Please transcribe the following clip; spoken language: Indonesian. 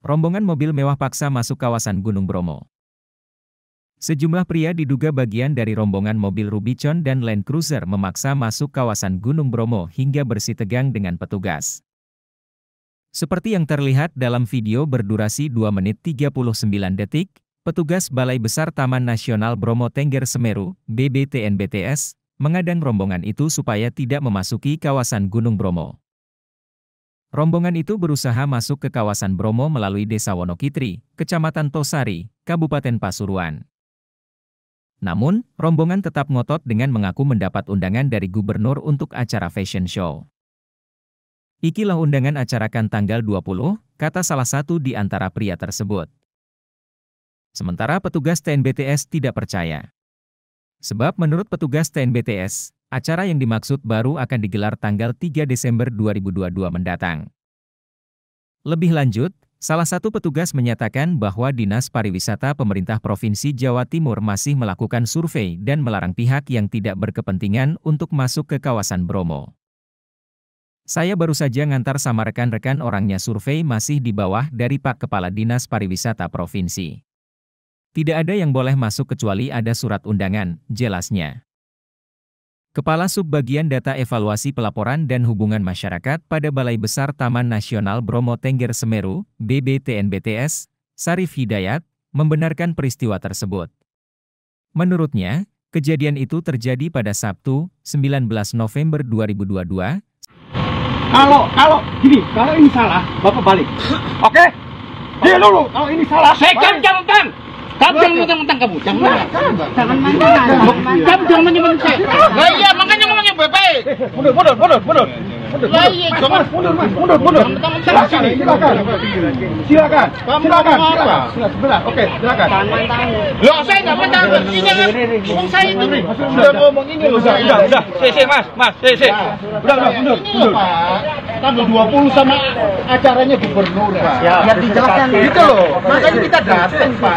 Rombongan mobil mewah paksa masuk kawasan Gunung Bromo. Sejumlah pria diduga bagian dari rombongan mobil Rubicon dan Land Cruiser memaksa masuk kawasan Gunung Bromo hingga bersitegang dengan petugas. Seperti yang terlihat dalam video berdurasi 2 menit 39 detik, petugas Balai Besar Taman Nasional Bromo Tengger Semeru, BBTNBTS, mengadang rombongan itu supaya tidak memasuki kawasan Gunung Bromo. Rombongan itu berusaha masuk ke kawasan Bromo melalui Desa Wonokitri, Kecamatan Tosari, Kabupaten Pasuruan. Namun, rombongan tetap ngotot dengan mengaku mendapat undangan dari gubernur untuk acara fashion show. Ikilah undangan acarakan tanggal 20, kata salah satu di antara pria tersebut. Sementara petugas TNBTS tidak percaya. Sebab menurut petugas TNBTS, Acara yang dimaksud baru akan digelar tanggal 3 Desember 2022 mendatang. Lebih lanjut, salah satu petugas menyatakan bahwa Dinas Pariwisata Pemerintah Provinsi Jawa Timur masih melakukan survei dan melarang pihak yang tidak berkepentingan untuk masuk ke kawasan Bromo. Saya baru saja ngantar sama rekan-rekan orangnya survei masih di bawah dari Pak Kepala Dinas Pariwisata Provinsi. Tidak ada yang boleh masuk kecuali ada surat undangan, jelasnya. Kepala Subbagian Data Evaluasi Pelaporan dan Hubungan Masyarakat pada Balai Besar Taman Nasional Bromo Tengger Semeru, BBTNBTS, Sarif Hidayat, membenarkan peristiwa tersebut. Menurutnya, kejadian itu terjadi pada Sabtu, 19 November 2022. Kalau, kalau, gini, kalau ini salah, Bapak balik. Oke? Okay? Dia dulu, kalau ini salah. Saya kan, kan, kan. Kamu jangan mentang-mentang kamu, jangan. Jangan mentang-mentang. Kamu jangan mentang-mentang. Lah iya, baik Mundur, mundur, mundur, mundur. Mundur, ya, iya, mundur, mundur, mundur, Silakan, silakan, silakan, silakan, Oke, silakan. Lo saya nggak mentang, ini kan, ngomong saya itu sudah ngomong ini loh. Udah, udah, udah. Si, si, mas, mas, si, si. Udah, udah, mundur, mundur. Tanggal 20 sama acaranya gubernur, Pak. Ya, dijelaskan gitu loh. Makanya kita datang, Pak.